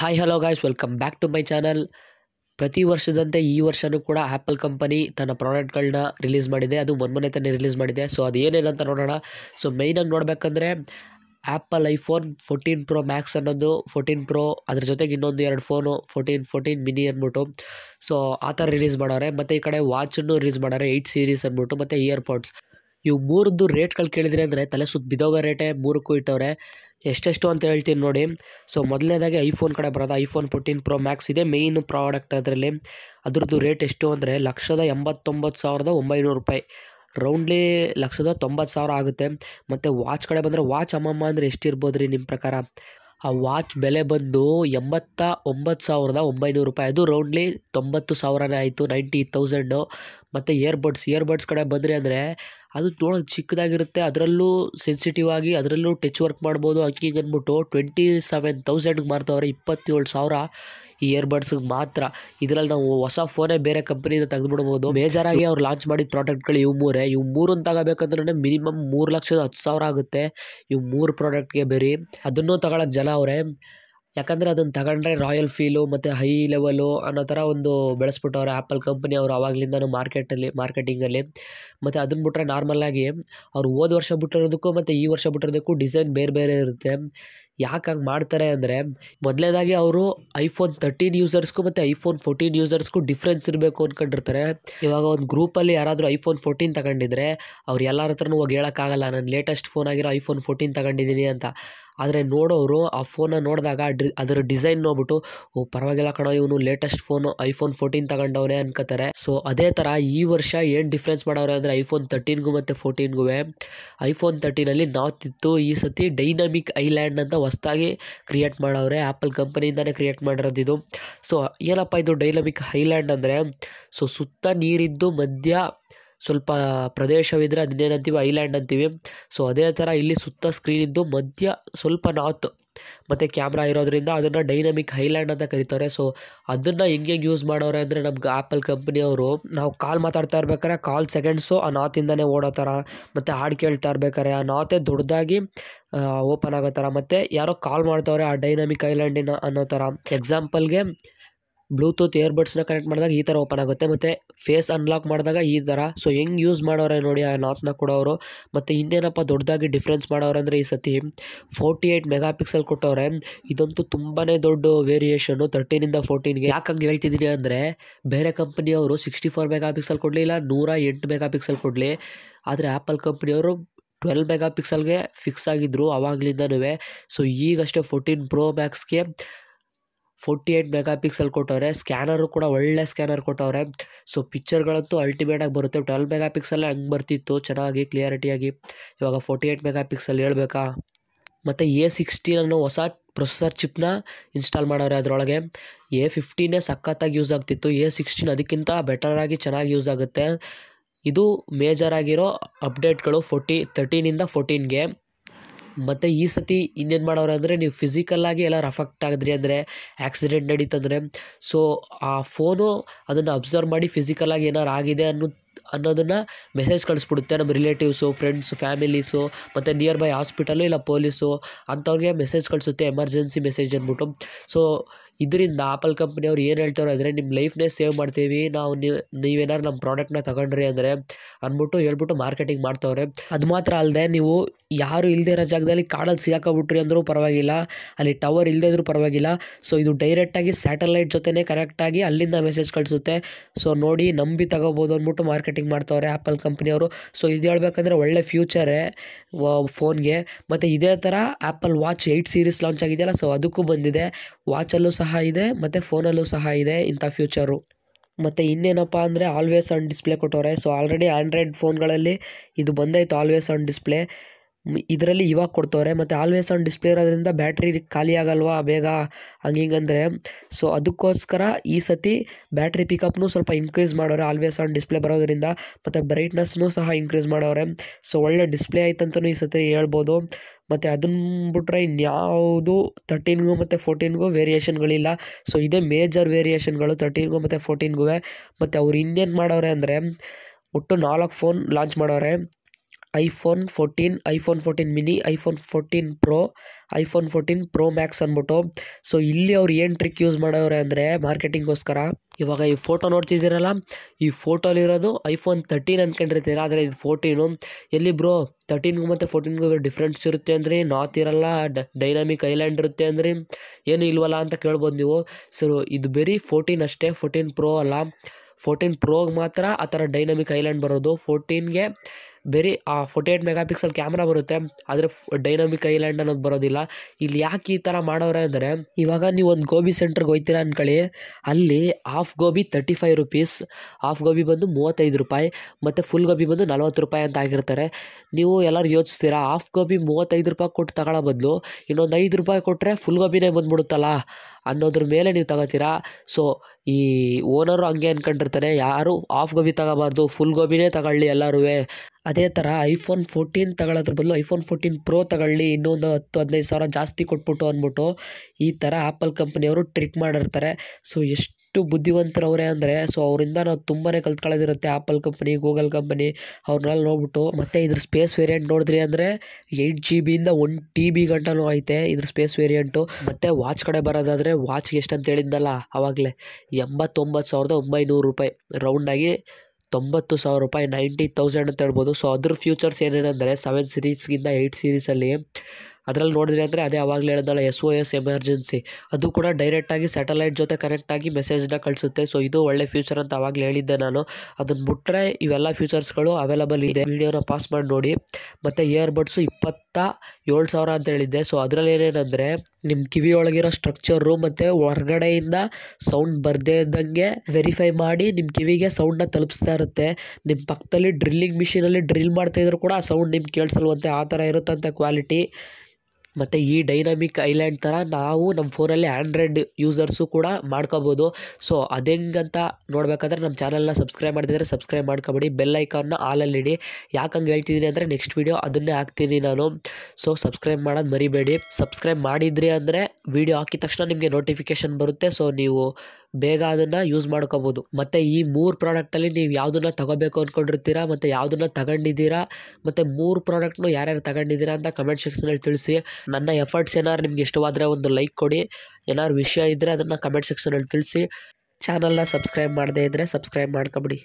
hi hello guys welcome back to my channel ಪ್ರತಿ ವರ್ಷದಂತೆ ಈ ವರ್ಷವೂ ಕೂಡ ಆ್ಯಪಲ್ ಕಂಪನಿ ತನ್ನ ಪ್ರಾಡಕ್ಟ್ಗಳನ್ನ ರಿಲೀಸ್ ಮಾಡಿದೆ ಅದು ಮೊನ್ನೆ ತಾನೇ ರಿಲೀಸ್ ಮಾಡಿದೆ ಸೊ ಅದು ಏನೇನಂತ ನೋಡೋಣ ಸೊ ಮೇಯ್ನಾಗಿ ನೋಡಬೇಕಂದ್ರೆ Apple iPhone fourteen pro max ಅನ್ನೋದು ಫೋರ್ಟೀನ್ ಪ್ರೋ ಅದ್ರ ಜೊತೆಗೆ ಇನ್ನೊಂದು ಎರಡು ಫೋನು ಫೋರ್ಟೀನ್ ಫೋರ್ಟೀನ್ ಮಿನಿ ಅಂದ್ಬಿಟ್ಟು ಸೊ ಆ ಥರ ರಿಲೀಸ್ ಮಾಡೋರೆ ಮತ್ತು ಈ ಕಡೆ ವಾಚನ್ನು ರಿಲೀಸ್ ಮಾಡೋರೆ ಏಯ್ಟ್ ಸೀರೀಸ್ ಅಂದ್ಬಿಟ್ಟು ಮತ್ತು ಇಯರ್ಪಾಡ್ಸ್ ಇವು ಮೂರದ್ದು ರೇಟ್ಗಳು ಕೇಳಿದರೆ ಅಂದರೆ ತಲೆ ಸುತ್ತ ಬಿದೋಗೋ ರೇಟೇ ಮೂರಕ್ಕೂ ಇಟ್ಟವ್ರೆ ಎಷ್ಟೆಷ್ಟು ಅಂತ ಹೇಳ್ತೀನಿ ನೋಡಿ ಸೊ ಮೊದಲನೇದಾಗಿ ಐಫೋನ್ ಕಡೆ ಬರೋದು ಐಫೋನ್ ಫೋರ್ಟೀನ್ ಪ್ರೊ ಮ್ಯಾಕ್ಸ್ ಇದೆ ಮೇಯ್ನ್ ಪ್ರಾಡಕ್ಟ್ ಅದರಲ್ಲಿ ಅದ್ರದ್ದು ರೇಟ್ ಎಷ್ಟು ಅಂದರೆ ಲಕ್ಷದ ಎಂಬತ್ತೊಂಬತ್ತು ಸಾವಿರದ ಒಂಬೈನೂರು ರೂಪಾಯಿ ರೌಂಡ್ಲಿ ಲಕ್ಷದ ತೊಂಬತ್ತು ಸಾವಿರ ಆಗುತ್ತೆ ಮತ್ತು ವಾಚ್ ಕಡೆ ಬಂದರೆ ವಾಚ್ ಅಮ್ಮಮ್ಮ ಅಂದರೆ ಎಷ್ಟಿರ್ಬೋದು ರೀ ನಿಮ್ಮ ಪ್ರಕಾರ ಆ ವಾಚ್ ಬೆಲೆ ಬಂದು ಎಂಬತ್ತ ಒಂಬತ್ತು ಸಾವಿರದ ಒಂಬೈನೂರು ರೂಪಾಯಿ ಅದು ರೌಂಡ್ಲಿ ತೊಂಬತ್ತು ಸಾವಿರನೇ ಆಯಿತು ನೈಂಟಿ ತೌಸಂಡು ಮತ್ತು ಇಯರ್ಬಡ್ಸ್ ಇಯರ್ಬಡ್ಸ್ ಕಡೆ ಬಂದರೆ ಅಂದರೆ ಅದು ನೋಡೋಕೆ ಚಿಕ್ಕದಾಗಿರುತ್ತೆ ಅದರಲ್ಲೂ ಸೆನ್ಸಿಟಿವ್ ಆಗಿ ಅದರಲ್ಲೂ ಟಚ್ ವರ್ಕ್ ಮಾಡ್ಬೋದು ಅಕ್ಕಿಗೆ ಅಂದ್ಬಿಟ್ಟು ಟ್ವೆಂಟಿ ಸೆವೆನ್ ತೌಸಂಡ್ಗೆ ಮಾರ್ತವ್ರೆ ಇಪ್ಪತ್ತೇಳು ಸಾವಿರ ಈ ಇಯರ್ಬಡ್ಸ್ಗೆ ಮಾತ್ರ ಇದರಲ್ಲಿ ನಾವು ಹೊಸ ಫೋನೇ ಬೇರೆ ಕಂಪ್ನಿಯಿಂದ ತೆಗೆದುಬಿಡ್ಬೋದು ಮೇಜರಾಗಿ ಅವ್ರು ಲಾಂಚ್ ಮಾಡಿದ ಪ್ರಾಡಕ್ಟ್ಗಳು ಇವು ಮೂರೇ ಇವು ಮೂರನ್ನು ತಗೋಬೇಕಂದ್ರೆ ಮಿನಿಮಮ್ ಮೂರು ಲಕ್ಷದ ಹತ್ತು ಸಾವಿರ ಆಗುತ್ತೆ ಇವು ಮೂರು ಪ್ರಾಡಕ್ಟ್ಗೆ ಬೇರೆ ಅದನ್ನು ತಗೊಳಕ್ಕೆ ಜನ ಅವರೇ ಯಾಕಂದರೆ ಅದನ್ನು ತಗೊಂಡ್ರೆ ರಾಯಲ್ ಫೀಲು ಮತ್ತು ಹೈ ಲೆವೆಲು ಅನ್ನೋ ಥರ ಒಂದು ಬೆಳೆಸ್ಬಿಟ್ಟವ್ರೆ ಆ್ಯಪಲ್ ಕಂಪ್ನಿ ಅವರು ಆವಾಗ್ಲಿಂದಲೂ ಮಾರ್ಕೆಟಲ್ಲಿ ಮಾರ್ಕೆಟಿಂಗಲ್ಲಿ ಮತ್ತು ಅದನ್ನ ಬಿಟ್ಟರೆ ನಾರ್ಮಲ್ಲಾಗಿ ಅವ್ರು ಹೋದ ವರ್ಷ ಬಿಟ್ಟಿರೋದಕ್ಕೂ ಮತ್ತು ಈ ವರ್ಷ ಬಿಟ್ಟಿರೋದಕ್ಕೂ ಡಿಸೈನ್ ಬೇರೆ ಬೇರೆ ಇರುತ್ತೆ ಯಾಕೆ ಹಂಗೆ ಮಾಡ್ತಾರೆ ಅಂದರೆ ಮೊದಲನೇದಾಗಿ ಅವರು ಐಫೋನ್ ತರ್ಟೀನ್ ಯೂಸರ್ಸ್ಗೂ ಮತ್ತು ಐಫೋನ್ ಫೋರ್ಟೀನ್ ಯೂಸರ್ಸ್ಗೂ ಡಿಫ್ರೆನ್ಸ್ ಇರಬೇಕು ಅಂದ್ಕೊಂಡಿರ್ತಾರೆ ಇವಾಗ ಒಂದು ಗ್ರೂಪಲ್ಲಿ ಯಾರಾದರೂ ಐಫೋನ್ ಫೋರ್ಟೀನ್ ತಗೊಂಡಿದ್ರೆ ಅವ್ರು ಎಲ್ಲರ ಹತ್ರನೂ ಹೋಗಿ ಹೇಳೋಕ್ಕಾಗಲ್ಲ ನಾನು ಲೇಟೆಸ್ಟ್ ಫೋನ್ ಆಗಿರೋ ಐಫೋನ್ ಫೋರ್ಟೀನ್ ತಗೊಂಡಿದ್ದೀನಿ ಅಂತ ಆದರೆ ನೋಡೋರು ಆ ಫೋನ ನೋಡಿದಾಗ ಡ್ರಿ ಅದರ ಡಿಸೈನ್ ನೋಡ್ಬಿಟ್ಟು ಓ ಪರವಾಗಿಲ್ಲ ಕಣೋ ಇವನು ಲೇಟೆಸ್ಟ್ ಫೋನು ಐಫೋನ್ ಫೋರ್ಟೀನ್ ತಗೊಂಡವನೇ ಅನ್ಕೋತಾರೆ ಸೊ ಅದೇ ಥರ ಈ ವರ್ಷ ಏನು ಡಿಫ್ರೆನ್ಸ್ ಮಾಡವ್ರೆ ಅಂದರೆ ಐಫೋನ್ ತರ್ಟೀನ್ಗೂ ಮತ್ತು ಫೋರ್ಟೀನ್ಗೂ ಐಫೋನ್ ತರ್ಟೀನಲ್ಲಿ ನಾವು ತಿತ್ತು ಈ ಸತಿ ಡೈನಮಿಕ್ ಐಲ್ಯಾಂಡ್ ಅಂತ ಹೊಸ್ತಾಗಿ ಕ್ರಿಯೇಟ್ ಮಾಡೋರೆ ಆ್ಯಪಲ್ ಕಂಪನಿಯಿಂದಲೇ ಕ್ರಿಯೇಟ್ ಮಾಡಿರೋದು ಇದು ಸೊ ಏನಪ್ಪ ಇದು ಡೈಲಮಿಕ್ ಹೈಲ್ಯಾಂಡ್ ಅಂದರೆ ಸೊ ಸುತ್ತ ನೀರಿದ್ದು ಮಧ್ಯ ಸ್ವಲ್ಪ ಪ್ರದೇಶವಿದ್ದರೆ ಅದನ್ನೇನಂತೀವಿ ಐಲ್ಯಾಂಡ್ ಅಂತೀವಿ ಸೊ ಅದೇ ಥರ ಇಲ್ಲಿ ಸುತ್ತ ಸ್ಕ್ರೀನ್ ಮಧ್ಯ ಸ್ವಲ್ಪ ನಾತ್ ಮತ್ತು ಕ್ಯಾಮ್ರಾ ಇರೋದರಿಂದ ಅದನ್ನು ಡೈನಮಿಕ್ ಹೈಲ್ಯಾಂಡ್ ಅಂತ ಕರೀತಾರೆ ಸೊ ಅದನ್ನು ಹೆಂಗೆ ಯೂಸ್ ಮಾಡೋರೆ ಅಂದರೆ ನಮ್ಗೆ ಆ್ಯಪಲ್ ಕಂಪ್ನಿಯವರು ನಾವು ಕಾಲ್ ಮಾತಾಡ್ತಾ ಇರ್ಬೇಕಾರೆ ಕಾಲ್ ಸೆಕೆಂಡ್ಸು ಆ ನಾತಿಂದನೇ ಓಡೋ ಥರ ಮತ್ತು ಹಾಡು ಕೇಳ್ತಾ ಇರ್ಬೇಕಾರೆ ಆ ನಾತೆ ದೊಡ್ಡದಾಗಿ ಓಪನ್ ಆಗೋ ಥರ ಮತ್ತು ಯಾರೋ ಕಾಲ್ ಮಾಡ್ತವ್ರೆ ಆ ಡೈನಮಿಕ್ ಐಲ್ಯಾಂಡಿನ ಅನ್ನೋ ಥರ ಎಕ್ಸಾಂಪಲ್ಗೆ ಬ್ಲೂಟೂತ್ ಇಯರ್ಬಡ್ಸ್ನ ಕನೆಕ್ಟ್ ಮಾಡಿದಾಗ ಈ ಥರ ಓಪನ್ ಆಗುತ್ತೆ ಮತ್ತು ಫೇಸ್ ಅನ್ಲಾಕ್ ಮಾಡಿದಾಗ ಈ ಥರ ಸೊ ಹೆಂಗೆ ಯೂಸ್ ಮಾಡೋರೆ ನೋಡಿ ಆ ನಾತ್ನ ಕೊಡೋರು ಮತ್ತು ಇನ್ನೇನಪ್ಪ ದೊಡ್ಡದಾಗಿ ಡಿಫ್ರೆನ್ಸ್ ಮಾಡೋರು ಅಂದರೆ ಈ ಸತಿ ಫೋರ್ಟಿ ಏಯ್ಟ್ ಮೆಗಾ ಪಿಕ್ಸೆಲ್ ಕೊಟ್ಟವ್ರೆ ಇದಂತೂ ತುಂಬಾ ದೊಡ್ಡ ವೇರಿಯೇಷನ್ನು ತರ್ಟೀನಿಂದ ಫೋರ್ಟೀನ್ಗೆ ಯಾಕೆ ಹಂಗೆ ಹೇಳ್ತಿದ್ದೀನಿ ಅಂದರೆ ಬೇರೆ ಕಂಪ್ನಿಯವರು ಸಿಕ್ಸ್ಟಿ ಫೋರ್ ಮೆಗಾ ಪಿಕ್ಸೆಲ್ ಕೊಡಲಿ ಇಲ್ಲ ನೂರ ಎಂಟು ಮೆಗಾ ಪಿಕ್ಸಲ್ ಕೊಡಲಿ ಆದರೆ ಆ್ಯಪಲ್ ಕಂಪ್ನಿಯವರು ಟ್ವೆಲ್ ಮೆಗಾ ಪಿಕ್ಸಲ್ಗೆ ಫಿಕ್ಸ್ ಆಗಿದ್ದರು ಆವಾಗಲಿಂದನೂ ಸೊ ಈಗಷ್ಟೇ ಫೋರ್ಟೀನ್ ಪ್ರೋ ಮ್ಯಾಕ್ಸ್ಗೆ ಫೋರ್ಟಿ ಏಯ್ಟ್ ಮೆಗಾ ಪಿಕ್ಸಲ್ ಕೊಟ್ಟವ್ರೆ ಸ್ಕ್ಯಾನರು ಕೂಡ ಒಳ್ಳೆಯ ಸ್ಕ್ಯಾನರ್ ಕೊಟ್ಟವ್ರೆ ಸೊ ಪಿಚ್ಚರ್ಗಳಂತೂ ಅಲ್ಟಿಮೇಟಾಗಿ ಬರುತ್ತೆ ಟ್ವೆಲ್ ಮೆಗಾ ಹಂಗೆ ಬರ್ತಿತ್ತು ಚೆನ್ನಾಗಿ ಕ್ಲಿಯಾರಿಟಿಯಾಗಿ ಇವಾಗ ಫೋರ್ಟಿ ಏಯ್ಟ್ ಮೆಗಾ ಪಿಕ್ಸಲ್ ಹೇಳ್ಬೇಕಾ ಮತ್ತು ಎ ಸಿಕ್ಸ್ಟೀನ್ ಅನ್ನೋ ಹೊಸ ಪ್ರೊಸೆಸರ್ ಚಿಪ್ನ ಇನ್ಸ್ಟಾಲ್ ಮಾಡವ್ರೆ ಅದರೊಳಗೆ ಎ ಫಿಫ್ಟೀನೇ ಸಖತ್ತಾಗಿ ಯೂಸ್ ಆಗ್ತಿತ್ತು ಎ ಸಿಕ್ಸ್ಟೀನ್ ಅದಕ್ಕಿಂತ ಬೆಟರಾಗಿ ಚೆನ್ನಾಗಿ ಯೂಸ್ ಆಗುತ್ತೆ ಇದು ಮೇಜರಾಗಿರೋ ಆಗಿರೋ ಅಪ್ಡೇಟ್ಗಳು ಫೋರ್ಟಿ ತರ್ಟೀನಿಂದ ಫೋರ್ಟೀನ್ಗೆ ಮತ್ತು ಈ ಸತಿ ಇನ್ನೇನು ಮಾಡೋರು ಅಂದರೆ ನೀವು ಫಿಸಿಕಲ್ಲಾಗಿ ಎಲ್ಲರೂ ಅಫೆಕ್ಟ್ ಆಗಿದ್ರಿ ಅಂದರೆ ಆ್ಯಕ್ಸಿಡೆಂಟ್ ನಡೀತಂದರೆ ಸೊ ಆ ಫೋನು ಅದನ್ನು ಅಬ್ಸರ್ವ್ ಮಾಡಿ ಫಿಸಿಕಲಾಗಿ ಏನಾರು ಆಗಿದೆ ಅನ್ನೋ ಅನ್ನೋದನ್ನು ಮೆಸೇಜ್ ಕಳಿಸ್ಬಿಡುತ್ತೆ ನಮ್ಮ ರಿಲೇಟಿವ್ಸು ಫ್ರೆಂಡ್ಸು ಫ್ಯಾಮಿಲೀಸು ಮತ್ತು ನಿಯರ್ ಬೈ ಹಾಸ್ಪಿಟಲು ಇಲ್ಲ ಪೊಲೀಸು ಅಂಥವ್ರಿಗೆ ಮೆಸೇಜ್ ಕಳಿಸುತ್ತೆ ಎಮರ್ಜೆನ್ಸಿ ಮೆಸೇಜ್ ಅಂದ್ಬಿಟ್ಟು ಸೊ ಇದರಿಂದ ಆಪಲ್ ಕಂಪ್ನಿಯವ್ರು ಏನು ಹೇಳ್ತಾರೆ ಅಂದರೆ ನಿಮ್ಮ ಲೈಫ್ನೇ ಸೇವ್ ಮಾಡ್ತೀವಿ ನಾವು ನೀವು ನೀವೇನಾದ್ರು ನಮ್ಮ ಪ್ರಾಡಕ್ಟ್ನ ತಗೊಂಡ್ರಿ ಅಂದರೆ ಅಂದ್ಬಿಟ್ಟು ಹೇಳ್ಬಿಟ್ಟು ಮಾರ್ಕೆಟಿಂಗ್ ಮಾಡ್ತವ್ರೆ ಅದು ಮಾತ್ರ ಅಲ್ಲದೆ ನೀವು ಯಾರು ಇಲ್ಲದೆ ಇರೋ ಜಾಗದಲ್ಲಿ ಕಾಡಲ್ಲಿ ಸಿಗಾಕೊಬಿಟ್ರಿ ಅಂದರೂ ಪರವಾಗಿಲ್ಲ ಅಲ್ಲಿ ಟವರ್ ಇಲ್ಲದೇ ಇದ್ರೂ ಪರವಾಗಿಲ್ಲ ಸೊ ಇದು ಡೈರೆಕ್ಟಾಗಿ ಸ್ಯಾಟಲೈಟ್ ಜೊತೆನೇ ಕನೆಕ್ಟಾಗಿ ಅಲ್ಲಿಂದ ಮೆಸೇಜ್ ಕಳಿಸುತ್ತೆ ಸೊ ನೋಡಿ ನಂಬಿ ತಗೋಬೋದು ಅಂದ್ಬಿಟ್ಟು ಮಾರ್ಕೆಟಿಂಗ್ ಮಾಡ್ತವ್ರೆ ಆ್ಯಪಲ್ ಕಂಪ್ನಿಯವರು ಸೊ ಇದು ಹೇಳ್ಬೇಕಂದ್ರೆ ಒಳ್ಳೆ ಫ್ಯೂಚರೇ ಫೋನ್ಗೆ ಮತ್ತು ಇದೇ ಥರ Apple watch eight series launch ಆಗಿದೆಯಲ್ಲ ಸೊ ಅದಕ್ಕೂ ಬಂದಿದೆ ವಾಚಲ್ಲೂ ಸಹ ಸಹ ಇದೆ ಮತ್ತು ಫೋನಲ್ಲೂ ಸಹ ಇದೆ ಇಂಥ ಫ್ಯೂಚರು ಮತ್ತು ಇನ್ನೇನಪ್ಪ ಅಂದರೆ ಆಲ್ವೇಸ್ ಆನ್ ಡಿಸ್ಪ್ಲೇ ಕೊಟ್ಟವ್ರೆ ಸೊ ಆಲ್ರೆಡಿ ಆ್ಯಂಡ್ರಾಯ್ಡ್ ಫೋನ್ಗಳಲ್ಲಿ ಇದು ಬಂದೈತೆ ಆಲ್ವೇಸ್ ಆನ್ ಡಿಸ್ಪ್ಲೇ ಇದರಲ್ಲಿ ಇವಾಗ ಕೊಡ್ತವ್ರೆ ಮತ್ತು ಆಲ್ವೇಸ್ ಆನ್ ಡಿಸ್ಪ್ಲೇ ಇರೋದ್ರಿಂದ ಬ್ಯಾಟ್ರಿ ಖಾಲಿ ಆಗಲ್ವಾ ಬೇಗ ಹಂಗಿಂಗಂದರೆ ಸೊ ಅದಕ್ಕೋಸ್ಕರ ಈ ಸತಿ ಬ್ಯಾಟ್ರಿ ಪಿಕಪ್ನು ಸ್ವಲ್ಪ ಇನ್ಕ್ರೀಸ್ ಮಾಡೋರೆ ಆಲ್ವೇಸ್ ಆನ್ ಡಿಸ್ಪ್ಲೇ ಬರೋದರಿಂದ ಮತ್ತು ಬ್ರೈಟ್ನೆಸ್ನು ಸಹ ಇನ್ಕ್ರೀಸ್ ಮಾಡೋರೆ ಸೊ ಒಳ್ಳೆ ಡಿಸ್ಪ್ಲೇ ಆಯ್ತಂತಲೂ ಈ ಸತಿ ಹೇಳ್ಬೋದು ಮತ್ತು ಅದನ್ನ ಬಿಟ್ರೆ ಇನ್ಯಾವುದು ತರ್ಟೀನ್ಗೂ ಮತ್ತು ಫೋರ್ಟೀನ್ಗೂ ವೇರಿಯೇಷನ್ಗಳಿಲ್ಲ ಸೊ ಇದೇ ಮೇಜರ್ ವೇರಿಯೇಷನ್ಗಳು ತರ್ಟೀನ್ಗೂ ಮತ್ತು ಫೋರ್ಟೀನ್ಗೂ ಮತ್ತು ಅವ್ರು ಇನ್ನೇನು ಮಾಡೋರೆ ಅಂದರೆ ಒಟ್ಟು ನಾಲ್ಕು ಫೋನ್ ಲಾಂಚ್ ಮಾಡೋರೆ iPhone fourteen iPhone fourteen mini iPhone fourteen pro iPhone fourteen pro max ಅಂದ್ಬಿಟ್ಟು ಸೊ ಇಲ್ಲಿ ಅವ್ರು ಏನು ಟ್ರಿಕ್ ಯೂಸ್ ಮಾಡೋರೆ ಅಂದರೆ ಮಾರ್ಕೆಟಿಂಗ್ಗೋಸ್ಕರ ಇವಾಗ ಈ ಫೋಟೋ ನೋಡ್ತಿದ್ದೀರಲ್ಲ ಈ ಫೋಟೋಲಿರೋದು ಐಫೋನ್ ತರ್ಟೀನ್ ಅಂದ್ಕೊಂಡಿರ್ತೀರ ಆದರೆ ಇದು ಫೋರ್ಟೀನು ಎಲ್ಲಿ ಬ್ರೋ ತರ್ಟೀನ್ಗೂ ಮತ್ತು ಫೋರ್ಟೀನ್ಗೂ ಡಿಫ್ರೆನ್ಸ್ ಇರುತ್ತೆ ಅಂದರೆ ನಾರ್ತ್ ಇರಲ್ಲ ಡೈನಾಮಿಕ್ ಐಲ್ಯಾಂಡ್ ಇರುತ್ತೆ ಅಂದರೆ ಏನು ಇಲ್ವಲ್ಲ ಅಂತ ಕೇಳ್ಬೋದು ನೀವು ಸೊ ಇದು ಬರೀ ಫೋರ್ಟೀನ್ ಅಷ್ಟೇ ಫೋರ್ಟೀನ್ ಪ್ರೋ ಅಲ್ಲ ಫೋರ್ಟೀನ್ ಪ್ರೋಗೆ ಮಾತ್ರ ಆ ಥರ ಡೈನಾಮಿಕ್ ಐಲ್ಯಾಂಡ್ ಬರೋದು ಫೋರ್ಟೀನ್ಗೆ ಬೇರೆ ಆ forty eight megapixel camera ಬರುತ್ತೆ ಆದರೆ ಡೈನಾಮಿಕ್ ಐಲ್ಯಾಂಡ್ ಅನ್ನೋದು ಬರೋದಿಲ್ಲ ಇಲ್ಲಿ ಯಾಕೆ ಈ ಥರ ಮಾಡೋರೆ ಅಂದರೆ ಇವಾಗ ನೀವು ಒಂದು ಗೋಬಿ ಸೆಂಟ್ರಿಗೆ ಹೋಗ್ತೀರಾ ಅಂದ್ಕೊಳ್ಳಿ ಅಲ್ಲಿ half gobi thirty five rupees half gobi ಬಂದು ಮೂವತ್ತೈದು ರೂಪಾಯಿ ಮತ್ತು ಫುಲ್ ಗೋಬಿ ಬಂದು ನಲ್ವತ್ತು ರೂಪಾಯಿ ಅಂತ ಆಗಿರ್ತಾರೆ ನೀವು ಎಲ್ಲರೂ ಯೋಚಿಸ್ತೀರಾ ಹಾಫ್ ಗೋಬಿ ಮೂವತ್ತೈದು ರೂಪಾಯಿ ಕೊಟ್ಟು ತಗೊಳ್ಳೋ ಬದಲು ಇನ್ನೊಂದು ಐದು ರೂಪಾಯಿ ಕೊಟ್ಟರೆ ಫುಲ್ ಗೋಬಿನೇ ಬಂದುಬಿಡುತ್ತಲ್ಲ ಅನ್ನೋದ್ರ ಮೇಲೆ ನೀವು ತಗೋತೀರ ಸೊ ಈ ಓನರು ಹಂಗೆ ಅಂದ್ಕೊಂಡಿರ್ತಾನೆ ಯಾರು ಆಫ್ ಗೋಬಿ ತಗೋಬಾರ್ದು ಫುಲ್ ಗೋಬಿನೇ ತಗೊಳ್ಳಿ ಎಲ್ಲರೂ ಅದೇ ಥರ ಐಫೋನ್ ಫೋರ್ಟೀನ್ ತಗೊಳ್ಳೋದ್ರ ಬದಲು ಐಫೋನ್ ಫೋರ್ಟೀನ್ ಪ್ರೋ ತಗೊಳ್ಳಿ ಇನ್ನೊಂದು ಹತ್ತು ಹದಿನೈದು ಸಾವಿರ ಜಾಸ್ತಿ ಕೊಟ್ಬಿಟ್ಟು ಅಂದ್ಬಿಟ್ಟು ಈ ಥರ ಆ್ಯಪಲ್ ಕಂಪ್ನಿಯವರು ಟ್ರಿಕ್ ಮಾಡಿರ್ತಾರೆ ಸೊ ಎಷ್ಟು ಎಷ್ಟು ಬುದ್ಧಿವಂತರವ್ರೆ ಅಂದರೆ ಸೊ ಅವರಿಂದ ನಾವು ತುಂಬನೇ ಕಲ್ತ್ಕೊಳ್ಳೋದಿರುತ್ತೆ ಆ್ಯಪಲ್ ಕಂಪ್ನಿ ಗೂಗಲ್ ಕಂಪನಿ ಅವ್ರನ್ನೆಲ್ಲ ನೋಡ್ಬಿಟ್ಟು ಮತ್ತು ಇದ್ರ ಸ್ಪೇಸ್ ವೇರಿಯಂಟ್ ನೋಡಿದ್ರಿ ಅಂದರೆ ಏಯ್ಟ್ ಜಿ ಬಿಯಿಂದ ಒನ್ ಟಿ ಬಿ ಗಂಟನೂ ಐತೆ ಇದ್ರ ಸ್ಪೇಸ್ ವೇರಿಯಂಟು ಮತ್ತು ವಾಚ್ ಕಡೆ ಬರೋದಾದರೆ ವಾಚ್ಗೆ ಎಷ್ಟು ಅಂತ ಹೇಳಿದ್ನಲ್ಲ ಆವಾಗಲೇ ಎಂಬತ್ತೊಂಬತ್ತು ಸಾವಿರದ ಒಂಬೈನೂರು ರೂಪಾಯಿ ರೌಂಡಾಗಿ ತೊಂಬತ್ತು ಸಾವಿರ ರೂಪಾಯಿ ನೈಂಟಿ ತೌಸಂಡ್ ಅಂತ ಹೇಳ್ಬೋದು ಸೊ ಅದ್ರ ಫ್ಯೂಚರ್ಸ್ ಏನೇನೆಂದರೆ ಸೆವೆನ್ ಸೀರೀಸ್ಗಿಂತ ಏಯ್ಟ್ ಸೀರೀಸಲ್ಲಿ ಅದರಲ್ಲಿ ನೋಡಿದ್ರಿ ಅಂದರೆ ಅದೇ ಆವಾಗಲೇ ಹೇಳಿದಲ್ಲ ಎಸ್ ಒ ಎಸ್ ಎಮರ್ಜೆನ್ಸಿ ಅದು ಕೂಡ ಡೈರೆಕ್ಟಾಗಿ ಸ್ಯಾಟಲೈಟ್ ಜೊತೆ ಕನೆಕ್ಟಾಗಿ ಮೆಸೇಜ್ನ ಕಳಿಸುತ್ತೆ ಸೊ ಇದು ಒಳ್ಳೆ ಫ್ಯೂಚರ್ ಅಂತ ಆವಾಗಲೇ ಹೇಳಿದ್ದೆ ನಾನು ಅದನ್ನು ಬಿಟ್ಟರೆ ಇವೆಲ್ಲ ಫ್ಯೂಚರ್ಸ್ಗಳು ಅವೈಲಬಲ್ ಇದೆ ವೀಡಿಯೋನ ಪಾಸ್ ಮಾಡಿ ನೋಡಿ ಮತ್ತು ಇಯರ್ಬಡ್ಸು ಇಪ್ಪತ್ತ ಏಳು ಸಾವಿರ ಅಂತ ಹೇಳಿದ್ದೆ ಸೊ ಅದರಲ್ಲಿ ಏನೇನೆಂದರೆ ನಿಮ್ಮ ಕಿವಿಯೊಳಗಿರೋ ಸ್ಟ್ರಕ್ಚರು ಮತ್ತು ಹೊರಗಡೆಯಿಂದ ಸೌಂಡ್ ಬರದೇ ಇದ್ದಂಗೆ ವೆರಿಫೈ ಮಾಡಿ ನಿಮ್ಮ ಕಿವಿಗೆ ಸೌಂಡನ್ನ ತಲುಪಿಸ್ತಾ ಇರುತ್ತೆ ನಿಮ್ಮ ಪಕ್ಕದಲ್ಲಿ ಡ್ರಿಲ್ಲಿಂಗ್ ಮಿಷಿನಲ್ಲಿ ಡ್ರಿಲ್ ಮಾಡ್ತಾ ಕೂಡ ಆ ಸೌಂಡ್ ನಿಮ್ಗೆ ಕೇಳಿಸಲ್ವಂತೆ ಆ ಥರ ಇರುತ್ತಂತೆ ಕ್ವಾಲಿಟಿ ಮತ್ತು ಈ ಡೈನಾಮಿಕ್ ಐಲ್ಯಾಂಡ್ ಥರ ನಾವು ನಮ್ಮ ಫೋನಲ್ಲಿ ಆ್ಯಂಡ್ರಾಯ್ಡ್ ಯೂಸರ್ಸು ಕೂಡ ಮಾಡ್ಕೋಬೋದು ಸೊ ಅದು ಅಂತ ನೋಡಬೇಕಾದ್ರೆ ನಮ್ಮ ಚಾನಲ್ನ ಸಬ್ಸ್ಕ್ರೈಬ್ ಮಾಡ್ತಿದ್ರೆ ಸಬ್ಸ್ಕ್ರೈಬ್ ಮಾಡ್ಕೊಬೇಡಿ ಬೆಲ್ ಐಕಾನ್ನ ಆಲಲ್ಲಿ ಇಡಿ ಯಾಕಂಗೆ ಹೇಳ್ತಿದ್ದೀನಿ ಅಂದರೆ ನೆಕ್ಸ್ಟ್ ವೀಡಿಯೋ ಅದನ್ನೇ ಹಾಕ್ತೀನಿ ನಾನು ಸೊ ಸಬ್ಸ್ಕ್ರೈಬ್ ಮಾಡೋದು ಮರಿಬೇಡಿ ಸಬ್ಸ್ಕ್ರೈಬ್ ಮಾಡಿದ್ರಿ ಅಂದರೆ ವೀಡಿಯೋ ಹಾಕಿದ ತಕ್ಷಣ ನಿಮಗೆ ನೋಟಿಫಿಕೇಷನ್ ಬರುತ್ತೆ ಸೊ ನೀವು ಬೇಗ ಅದನ್ನು ಯೂಸ್ ಮಾಡ್ಕೋಬೋದು ಮತ್ತು ಈ ಮೂರು ಪ್ರಾಡಕ್ಟಲ್ಲಿ ನೀವು ಯಾವುದನ್ನ ತಗೋಬೇಕು ಅಂದ್ಕೊಂಡಿರ್ತೀರಾ ಮತ್ತು ಯಾವುದನ್ನ ತಗೊಂಡಿದ್ದೀರಾ ಮತ್ತು ಮೂರು ಪ್ರಾಡಕ್ಟ್ನು ಯಾರ್ಯಾರು ತಗೊಂಡಿದ್ದೀರಾ ಅಂತ ಕಮೆಂಟ್ ಸೆಕ್ಷನಲ್ಲಿ ತಿಳಿಸಿ ನನ್ನ ಎಫರ್ಟ್ಸ್ ಏನಾದ್ರು ನಿಮ್ಗೆ ಇಷ್ಟವಾದರೆ ಒಂದು ಲೈಕ್ ಕೊಡಿ ಏನಾದ್ರು ವಿಷಯ ಇದ್ದರೆ ಅದನ್ನು ಕಮೆಂಟ್ ಸೆಕ್ಷನಲ್ಲಿ ತಿಳಿಸಿ ಚಾನಲ್ನ ಸಬ್ಸ್ಕ್ರೈಬ್ ಮಾಡದೇ ಇದ್ದರೆ ಸಬ್ಸ್ಕ್ರೈಬ್ ಮಾಡ್ಕೊಬಿಡಿ